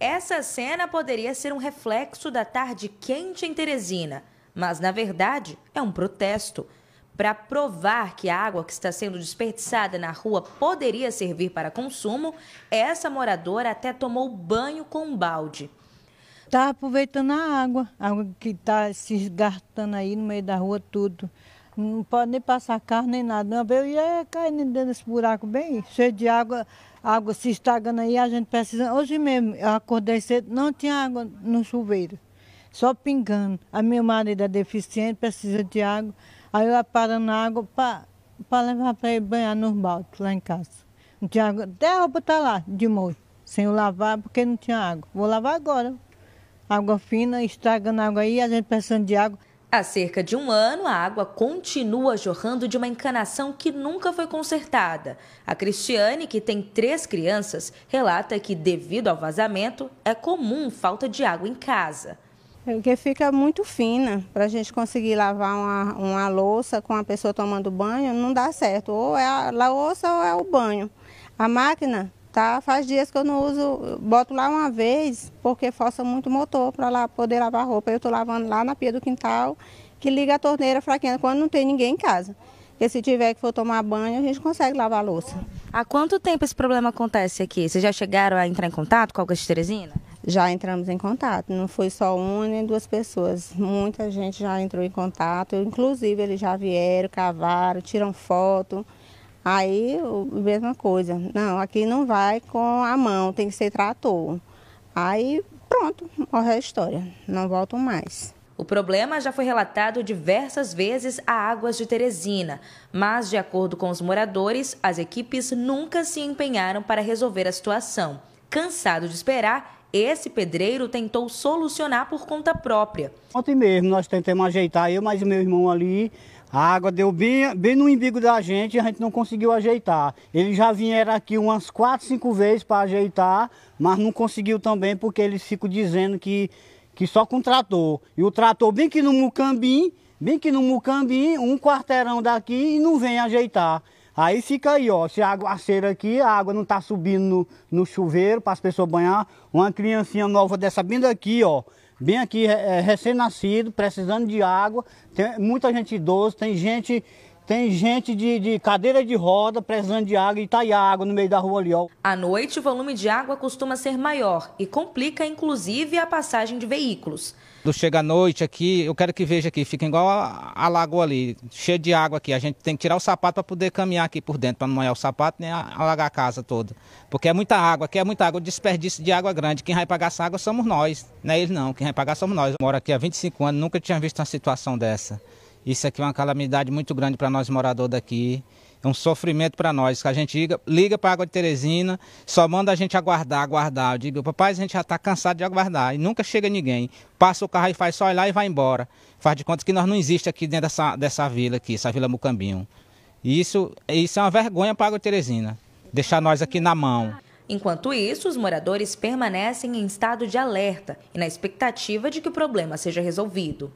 Essa cena poderia ser um reflexo da tarde quente em Teresina, mas na verdade é um protesto. Para provar que a água que está sendo desperdiçada na rua poderia servir para consumo, essa moradora até tomou banho com um balde. Está aproveitando a água, a água que está se esgartando aí no meio da rua, tudo não pode nem passar carro nem nada. Não. Eu ia cair dentro desse buraco bem cheio de água, água se estragando aí, a gente precisa. Hoje mesmo eu acordei cedo, não tinha água no chuveiro, só pingando. A minha marido é deficiente, precisa de água. Aí eu parando a água para levar para ele banhar nos baldes lá em casa. Não tinha água. Até a roupa está lá, de molho, sem eu lavar, porque não tinha água. Vou lavar agora. Água fina, estragando água aí, a gente precisando de água. Há cerca de um ano, a água continua jorrando de uma encanação que nunca foi consertada. A Cristiane, que tem três crianças, relata que, devido ao vazamento, é comum falta de água em casa. É, porque fica muito fina. Para a gente conseguir lavar uma, uma louça com a pessoa tomando banho, não dá certo. Ou é a louça ou é o banho. A máquina Tá, faz dias que eu não uso, boto lá uma vez, porque força muito o motor para lá poder lavar roupa. Eu estou lavando lá na pia do quintal, que liga a torneira fraquinha quando não tem ninguém em casa. Porque se tiver que for tomar banho, a gente consegue lavar a louça. Há quanto tempo esse problema acontece aqui? Vocês já chegaram a entrar em contato com a Augusta Teresina? Já entramos em contato, não foi só uma nem duas pessoas. Muita gente já entrou em contato, inclusive eles já vieram, cavaram, tiram foto. Aí, mesma coisa. Não, aqui não vai com a mão, tem que ser trator. Aí, pronto, morreu a história. Não volto mais. O problema já foi relatado diversas vezes a Águas de Teresina, mas, de acordo com os moradores, as equipes nunca se empenharam para resolver a situação. Cansado de esperar, esse pedreiro tentou solucionar por conta própria. Ontem mesmo nós tentamos ajeitar, eu mais meu irmão ali. A água deu bem, bem no umbigo da gente e a gente não conseguiu ajeitar. Eles já vieram aqui umas quatro, cinco vezes para ajeitar, mas não conseguiu também porque eles ficam dizendo que, que só com trator. E o trator bem que no Mucambim, bem que no Mucambim, um quarteirão daqui e não vem ajeitar. Aí fica aí, ó, se a aguaceira aqui, a água não tá subindo no, no chuveiro para as pessoas banhar. Uma criancinha nova dessa bem daqui, ó, bem aqui, é, recém-nascido, precisando de água. Tem muita gente idosa, tem gente tem gente de, de cadeira de roda precisando de água e tá água no meio da rua ali, ó. À noite, o volume de água costuma ser maior e complica, inclusive, a passagem de veículos. Quando chega à noite aqui, eu quero que veja aqui, fica igual a, a lagoa ali, cheia de água aqui. A gente tem que tirar o sapato para poder caminhar aqui por dentro, para não molhar o sapato nem alagar a casa toda. Porque é muita água, aqui é muita água, desperdício de água grande. Quem vai pagar essa água somos nós, não é eles não. Quem vai pagar somos nós. Eu moro aqui há 25 anos, nunca tinha visto uma situação dessa. Isso aqui é uma calamidade muito grande para nós moradores daqui. É um sofrimento para nós, que a gente liga, liga para a Água de Teresina, só manda a gente aguardar, aguardar. Eu digo, papai, a gente já está cansado de aguardar e nunca chega ninguém. Passa o carro e faz só olhar e vai embora. Faz de conta que nós não existimos aqui dentro dessa, dessa vila aqui, essa Vila Mucambinho. E isso, isso é uma vergonha para a Água de Teresina, deixar nós aqui na mão. Enquanto isso, os moradores permanecem em estado de alerta e na expectativa de que o problema seja resolvido.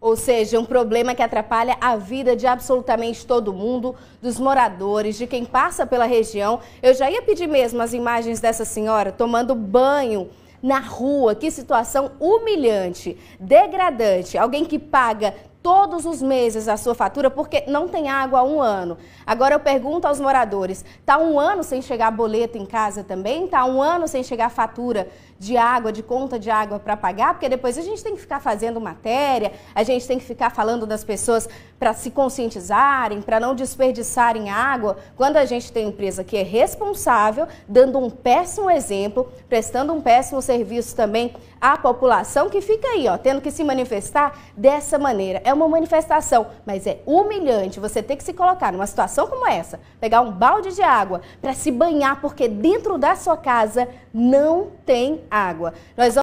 Ou seja, um problema que atrapalha a vida de absolutamente todo mundo, dos moradores, de quem passa pela região. Eu já ia pedir mesmo as imagens dessa senhora tomando banho na rua. Que situação humilhante, degradante. Alguém que paga todos os meses a sua fatura porque não tem água há um ano. Agora eu pergunto aos moradores: está um ano sem chegar boleto em casa também? Está um ano sem chegar fatura de água, de conta de água para pagar? Porque depois a gente tem que ficar fazendo matéria, a gente tem que ficar falando das pessoas para se conscientizarem, para não desperdiçarem água. Quando a gente tem empresa que é responsável, dando um péssimo exemplo, prestando um péssimo serviço também à população que fica aí, ó, tendo que se manifestar dessa maneira é uma manifestação, mas é humilhante você ter que se colocar numa situação como essa, pegar um balde de água para se banhar, porque dentro da sua casa não tem água. Nós